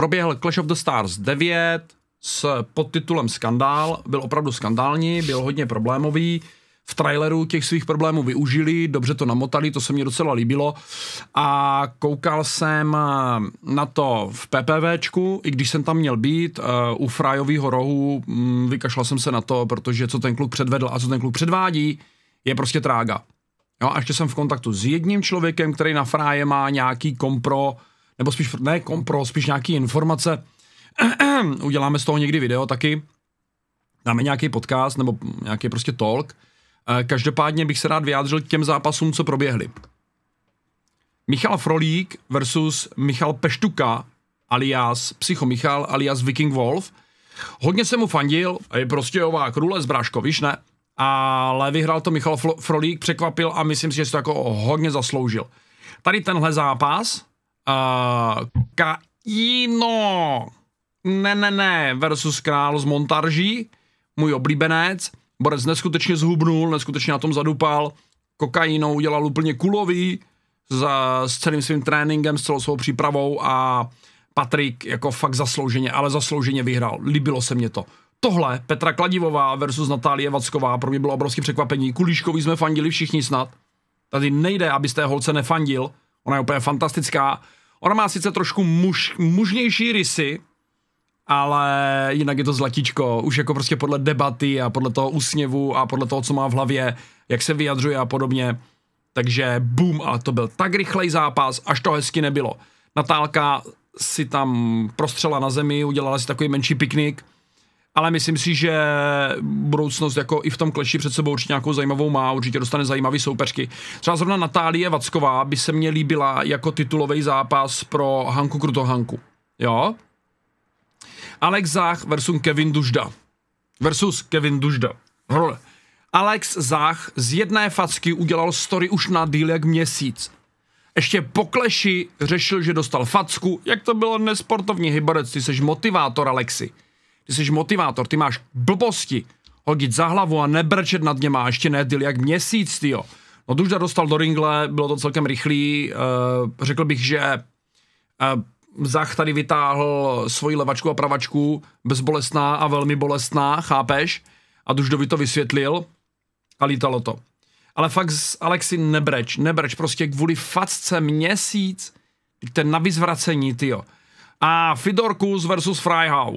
proběhl Clash of the Stars 9 s podtitulem Skandál. Byl opravdu skandální, byl hodně problémový. V traileru těch svých problémů využili, dobře to namotali, to se mi docela líbilo. A koukal jsem eh, na to v PPVčku, i když jsem tam měl být, eh, u frajového rohu, mm, vykašlal jsem se na to, protože co ten kluk předvedl a co ten kluk předvádí, je prostě trága. Jo, a ještě jsem v kontaktu s jedním člověkem, který na Fráje má nějaký kompro, nebo spíš ne kompro, spíš nějaký informace. Uděláme z toho někdy video taky. Dáme nějaký podcast nebo nějaký prostě talk. Eh, každopádně bych se rád vyjádřil k těm zápasům, co proběhly. Michal Frolík versus Michal Peštuka alias Psycho Michal alias Viking Wolf. Hodně jsem mu fandil, je prostě ová krůle z Bráško, víš ne? Ale vyhrál to Michal Frolík, překvapil a myslím si, že si to jako hodně zasloužil. Tady tenhle zápas, Uh, Kaino. Ne, ne, ne. Versus král z Montarží. Můj oblíbenec. Borec neskutečně zhubnul, neskutečně na tom zadupal. Kokainou udělal úplně kulový za, s celým svým tréninkem, s celou svou přípravou a Patrik jako fakt zaslouženě, ale zaslouženě vyhrál. Líbilo se mě to. Tohle, Petra Kladivová versus Natálie Vacková, pro mě bylo obrovské překvapení. Kulíškovi jsme fandili všichni snad. Tady nejde, abyste holce nefandil. Ona je úplně fantastická. Ona má sice trošku muž, mužnější rysy, ale jinak je to zlatíčko, už jako prostě podle debaty a podle toho úsměvu a podle toho, co má v hlavě, jak se vyjadřuje a podobně. Takže boom, a to byl tak rychlej zápas, až to hezky nebylo. Natálka si tam prostřela na zemi, udělala si takový menší piknik, ale myslím si, že budoucnost jako i v tom kleši před sebou určitě nějakou zajímavou má, určitě dostane zajímavý soupeřky. Třeba zrovna Natálie Vacková by se mně líbila jako titulový zápas pro Hanku Krutohanku. Jo? Alex Zach versus Kevin Dužda. Versus Kevin Dužda. Hrole. Alex Zach z jedné facky udělal story už na díl jak měsíc. Ještě po kleši řešil, že dostal facku, jak to bylo nesportovní hyborec, ty seš motivátor Alexi. Ty jsi motivátor, ty máš blbosti hodit za hlavu a nebrčet nad něma, ještě ne, jak měsíc, ty jo. No Dužda dostal do ringle, bylo to celkem rychlý, uh, řekl bych, že uh, Zach tady vytáhl svoji levačku a pravačku, bezbolestná a velmi bolestná, chápeš? A Duždovi to vysvětlil a lítalo to. Ale fakt Alexi nebreč, nebreč, prostě kvůli facce měsíc, ten na vyzvracení, jo. A Fidorkus versus Freihau.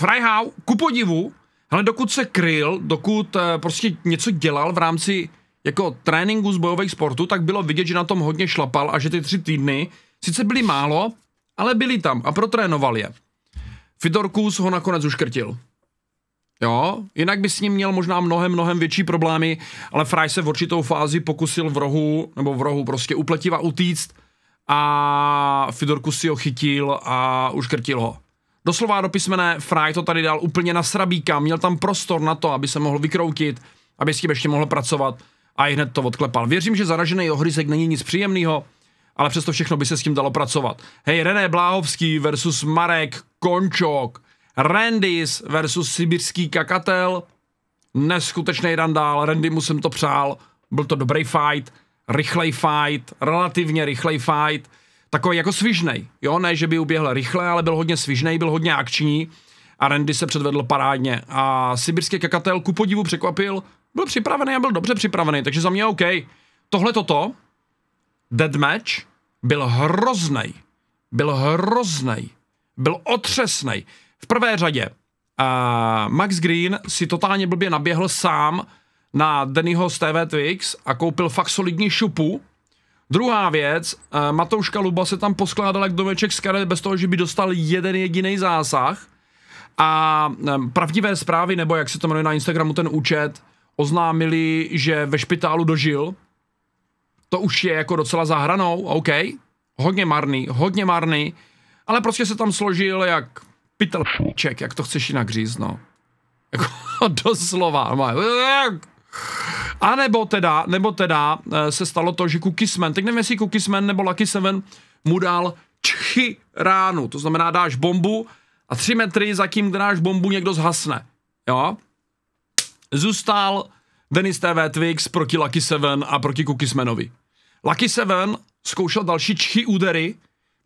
Freihau, ku podivu, hele, dokud se kryl, dokud uh, prostě něco dělal v rámci jako tréninku z bojových sportů, tak bylo vidět, že na tom hodně šlapal a že ty tři týdny sice byly málo, ale byli tam a protrénoval je. Fidorkus ho nakonec uškrtil. Jo, jinak by s ním měl možná mnohem, mnohem větší problémy, ale Fry se v určitou fázi pokusil v rohu, nebo v rohu prostě upletiva utíct a Fidorkus si ho chytil a uškrtil ho. Doslova do písmene Fry to tady dal úplně na srabíka, měl tam prostor na to, aby se mohl vykroutit, aby s tím ještě mohl pracovat a i hned to odklepal. Věřím, že zaražený ohryzek není nic příjemného, ale přesto všechno by se s tím dalo pracovat. Hej, René Bláhovský versus Marek Končok, Randys versus sibirský kakatel, neskutečný randál, Randy mu jsem to přál, byl to dobrý fight, rychlej fight, relativně rychlej fight, takový jako svižnej, jo, ne, že by uběhl rychle, ale byl hodně svižnej, byl hodně akční a Randy se předvedl parádně a sibirský kakatel ku podivu překvapil, byl připravený a byl dobře připravený, takže za mě OK. Tohle toto, dead match, byl hroznej, byl hroznej, byl otřesnej. V prvé řadě uh, Max Green si totálně blbě naběhl sám na Dennyho z TV Twix a koupil fakt solidní šupu, Druhá věc, eh, Matouška Luba se tam poskládal jak doveček z karet bez toho, že by dostal jeden jediný zásah. A eh, pravdivé zprávy, nebo jak se to jmenuje na Instagramu ten účet, oznámili, že ve špitálu dožil. To už je jako docela za hranou, OK. Hodně marný, hodně marný. Ale prostě se tam složil jak pytel jak to chceš jinak říct, no. Jako doslova. A nebo teda, nebo teda eh, se stalo to, že Kukisman, teď nevím, jestli Kukisman nebo Lucky Seven mu dal čchy ránu, to znamená dáš bombu a tři metry tím, kde dáš bombu, někdo zhasne, jo? Zůstal Denis TV Twix proti Lucky Seven a proti Kukismanovi. Lucky Seven zkoušel další čchy údery,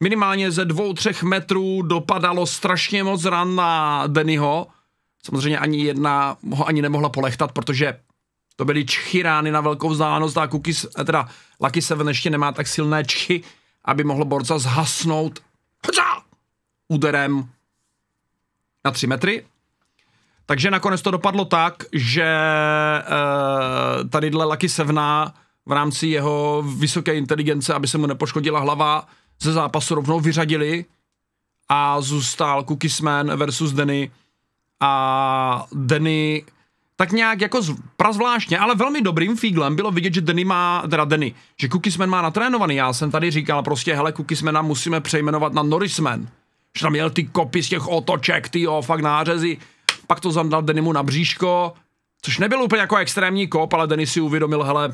minimálně ze dvou, třech metrů dopadalo strašně moc ran na Dennyho, samozřejmě ani jedna ho ani nemohla polechtat, protože to byly čchy rány na velkou vzdálenost a Kukis, eh, teda Lucky Seven ještě nemá tak silné čchy, aby mohl borca zhasnout Hča! úderem na 3 metry. Takže nakonec to dopadlo tak, že e, dle Lucky Sevna v rámci jeho vysoké inteligence, aby se mu nepoškodila hlava, ze zápasu rovnou vyřadili a zůstal Cookiesman versus Denny a Denny tak nějak jako z, prazvláštně, ale velmi dobrým fíglem bylo vidět, že Denny má, teda Denny, že Cookiesman má natrénovaný. Já jsem tady říkal prostě, hele, Cookiesmana musíme přejmenovat na Norrisman. Že tam měl ty kopy z těch otoček, ty jo, fakt nářezy. Pak to zandal Dennymu na bříško, což nebyl úplně jako extrémní kop, ale Denny si uvědomil, hele,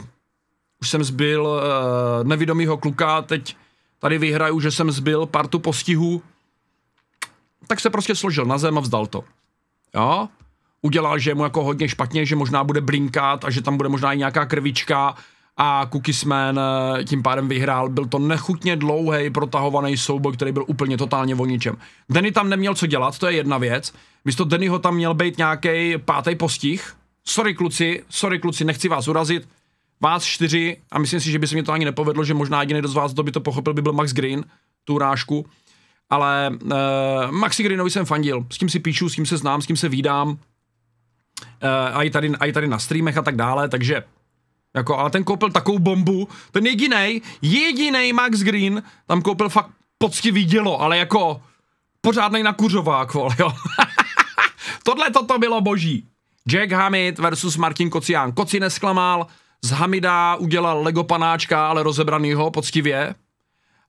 už jsem zbyl uh, eh, nevidomýho kluka, teď tady vyhraju, že jsem zbyl partu postihů. Tak se prostě složil na zem a vzdal to. Jo? udělal, že je mu jako hodně špatně, že možná bude blinkat a že tam bude možná i nějaká krvička a Kukisman eh, tím pádem vyhrál. Byl to nechutně dlouhý, protahovaný souboj, který byl úplně totálně o ničem. Denny tam neměl co dělat, to je jedna věc. Místo Dennyho tam měl být nějaký pátý postih. Sorry kluci, sorry kluci, nechci vás urazit. Vás čtyři, a myslím si, že by se mi to ani nepovedlo, že možná jediný z vás, kdo by to pochopil, by byl Max Green, tu rážku. Ale uh, Maxi Greenovi jsem fandil, s tím si píšu, s tím se znám, s tím se vídám, Eh, a i tady, a i tady na streamech a tak dále, takže jako, ale ten koupil takovou bombu, ten jediný, jediný Max Green tam koupil fakt poctivý dělo, ale jako pořádnej nakuřovák, vole, jo. Tohle toto bylo boží. Jack Hamid versus Martin Kocián. Koci nesklamal, z Hamida udělal Lego panáčka, ale rozebranýho poctivě.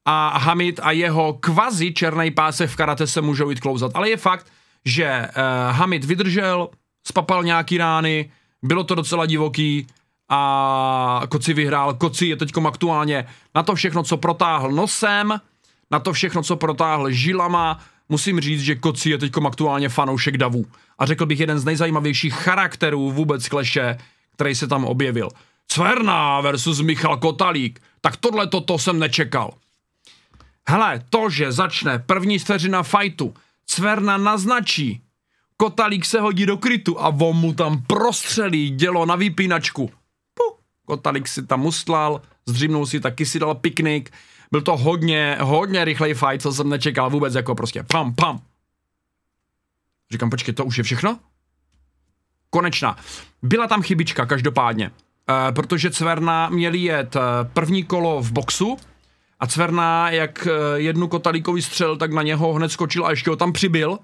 A Hamid a jeho kvazi černý pásek v karate se můžou jít klouzat. Ale je fakt, že uh, Hamid vydržel, spapal nějaký rány, bylo to docela divoký a Koci vyhrál. Koci je teďkom aktuálně na to všechno, co protáhl nosem, na to všechno, co protáhl žilama, musím říct, že Koci je teďkom aktuálně fanoušek davů. A řekl bych jeden z nejzajímavějších charakterů vůbec kleše, který se tam objevil. Cverna versus Michal Kotalík. Tak tohle toto jsem nečekal. Hele, to, že začne první vteřina fajtu, Cverna naznačí, Kotalík se hodí do krytu a on mu tam prostřelí dělo na vypínačku. Puh. Kotalík si tam ustlal, zdřímnul si, taky si dal piknik. Byl to hodně, hodně rychlej fight, co jsem nečekal vůbec, jako prostě pam, pam. Říkám, počkej, to už je všechno? Konečná. Byla tam chybička, každopádně. E, protože Cverna měl jet eh, první kolo v boxu, a Cverna, jak eh, jednu kotalíkový střel, tak na něho hned skočil a ještě ho tam přibyl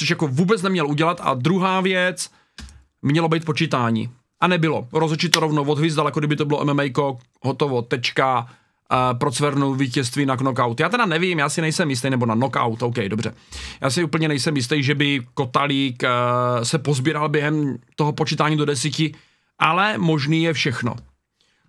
což jako vůbec neměl udělat. A druhá věc, mělo být počítání. A nebylo. Rozočí to rovno odhvízdal, jako kdyby to bylo MMA, hotovo, tečka, uh, eh, procvrnu vítězství na knockout. Já teda nevím, já si nejsem jistý, nebo na knockout, OK, dobře. Já si úplně nejsem jistý, že by Kotalík uh, se pozbíral během toho počítání do desíti, ale možný je všechno.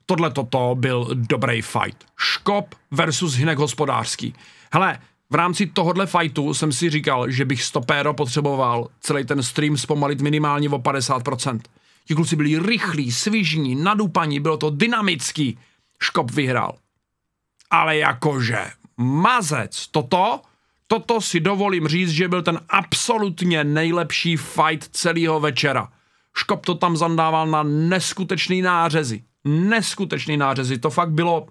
Tohle toto byl dobrý fight. Škop versus Hinek hospodářský. Hele, v rámci tohohle fightu jsem si říkal, že bych stopéro potřeboval celý ten stream zpomalit minimálně o 50%. Ti kluci byli rychlí, svižní, nadupaní, bylo to dynamický. Škop vyhrál. Ale jakože mazec, toto, toto si dovolím říct, že byl ten absolutně nejlepší fight celého večera. Škop to tam zandával na neskutečný nářezy. Neskutečný nářezy, to fakt bylo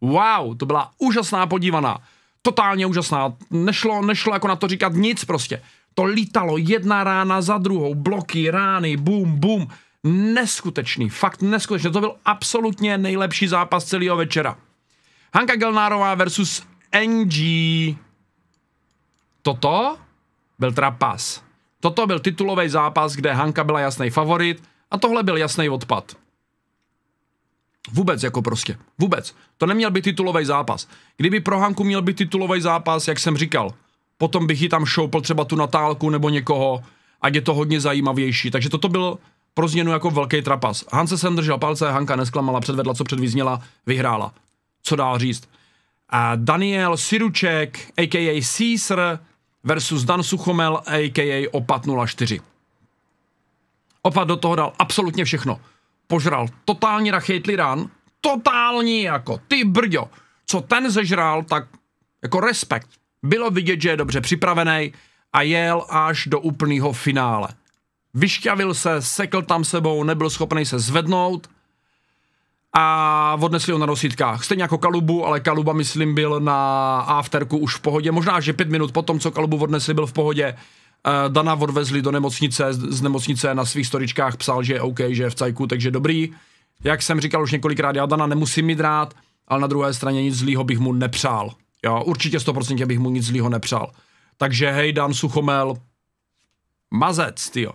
wow, to byla úžasná podívaná totálně úžasná. Nešlo, nešlo jako na to říkat nic prostě. To lítalo jedna rána za druhou, bloky, rány, bum, bum. Neskutečný, fakt neskutečný. To byl absolutně nejlepší zápas celého večera. Hanka Gelnárová versus NG. Toto byl trapas. Toto byl titulový zápas, kde Hanka byla jasný favorit a tohle byl jasný odpad. Vůbec jako prostě. Vůbec. To neměl by titulový zápas. Kdyby pro Hanku měl by titulový zápas, jak jsem říkal, potom bych ji tam šoupl třeba tu Natálku nebo někoho, ať je to hodně zajímavější. Takže toto byl pro změnu jako velký trapas. Hance jsem držel palce, Hanka nesklamala, předvedla, co předvízněla, vyhrála. Co dál říct? A Daniel Siruček, a.k.a. Caesar versus Dan Suchomel, a.k.a. Opat 04. Opat do toho dal absolutně všechno požral totálně rachejtli rán. totální jako, ty brďo, co ten zežral, tak jako respekt. Bylo vidět, že je dobře připravený a jel až do úplného finále. Vyšťavil se, sekl tam sebou, nebyl schopný se zvednout a odnesli ho na nosítkách. Stejně jako Kalubu, ale Kaluba, myslím, byl na afterku už v pohodě. Možná, že pět minut potom, co Kalubu odnesli, byl v pohodě. Eh, Dana odvezli do nemocnice, z nemocnice na svých storičkách psal, že je OK, že je v cajku, takže dobrý. Jak jsem říkal už několikrát, já Dana nemusím mít rád, ale na druhé straně nic zlýho bych mu nepřál. Jo, určitě 100% bych mu nic zlýho nepřál. Takže hej, Dan Suchomel, mazec, tyjo.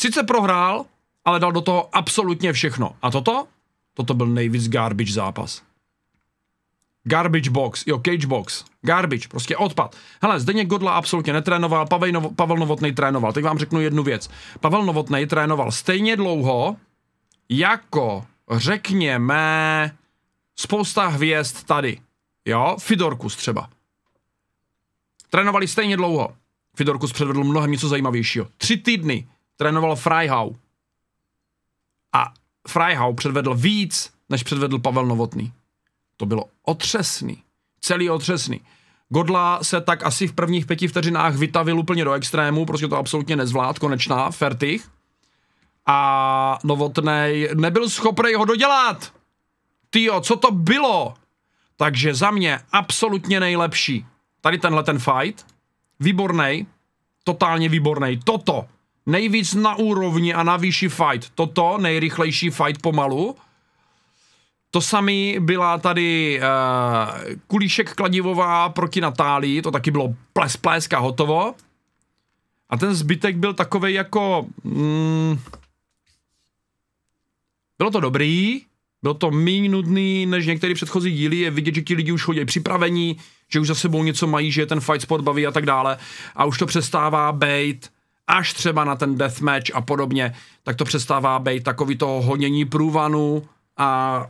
Sice prohrál, ale dal do toho absolutně všechno. A toto? Toto byl nejvíc garbage zápas. Garbage box, jo, cage box. Garbage, prostě odpad. Hele, Zdeněk Godla absolutně netrénoval, Pavel, Novo, Pavel Novotný trénoval. Teď vám řeknu jednu věc. Pavel Novotný trénoval stejně dlouho, jako řekněme spousta hvězd tady. Jo, Fidorkus třeba. Trénovali stejně dlouho. Fidorkus předvedl mnohem něco zajímavějšího. Tři týdny trénoval Freihau. A Freihau předvedl víc, než předvedl Pavel Novotný. To bylo otřesný. Celý otřesný. Godla se tak asi v prvních pěti vteřinách vytavil úplně do extrému, protože to absolutně nezvlád, konečná, Fertich. A Novotnej nebyl schopný ho dodělat. Tyjo, co to bylo? Takže za mě absolutně nejlepší. Tady tenhle ten fight. Výborný. Totálně výborný. Toto. Nejvíc na úrovni a na výši fight. Toto nejrychlejší fight pomalu. To samý byla tady uh, Kulíšek Kladivová proti Natálii, to taky bylo ples, plesk a hotovo. A ten zbytek byl takovej jako... Mm, bylo to dobrý, bylo to méně nudný než některé předchozí díly, je vidět, že ti lidi už chodí připravení, že už za sebou něco mají, že je ten fight sport baví a tak dále a už to přestává být až třeba na ten deathmatch a podobně, tak to přestává být takový to honění průvanu a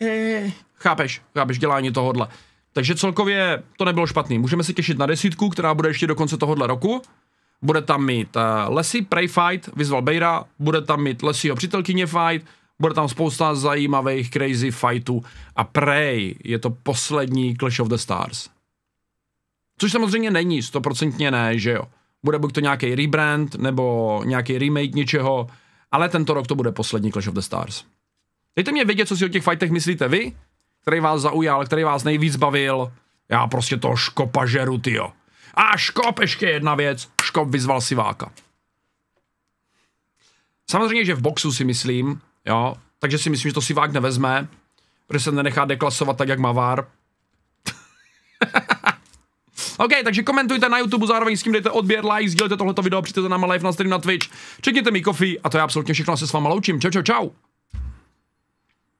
Eh, chápeš, chápeš, dělání tohohle. Takže celkově to nebylo špatný. Můžeme se těšit na desítku, která bude ještě do konce tohohle roku. Bude tam mít uh, Lesy, Prey Fight, vyzval Bejra, bude tam mít Lesyho přítelkyně Fight, bude tam spousta zajímavých crazy fightů a Prey je to poslední Clash of the Stars. Což samozřejmě není, stoprocentně ne, že jo. Bude buď to nějaký rebrand nebo nějaký remake něčeho, ale tento rok to bude poslední Clash of the Stars. Dejte mě vědět, co si o těch fajtech myslíte vy, který vás zaujal, který vás nejvíc bavil. Já prostě toho škopa žeru, tyjo. A škop, ještě jedna věc. Škop vyzval siváka. Samozřejmě, že v boxu si myslím, jo, takže si myslím, že to sivák nevezme, protože se nenechá deklasovat tak, jak vár. OK, takže komentujte na YouTube, zároveň s tím dejte odběr, like, sdílejte tohleto video, přijďte za náma live na stream na Twitch, čekněte mi kofi? a to je absolutně všechno, se s váma loučím. Čau, čau, čau.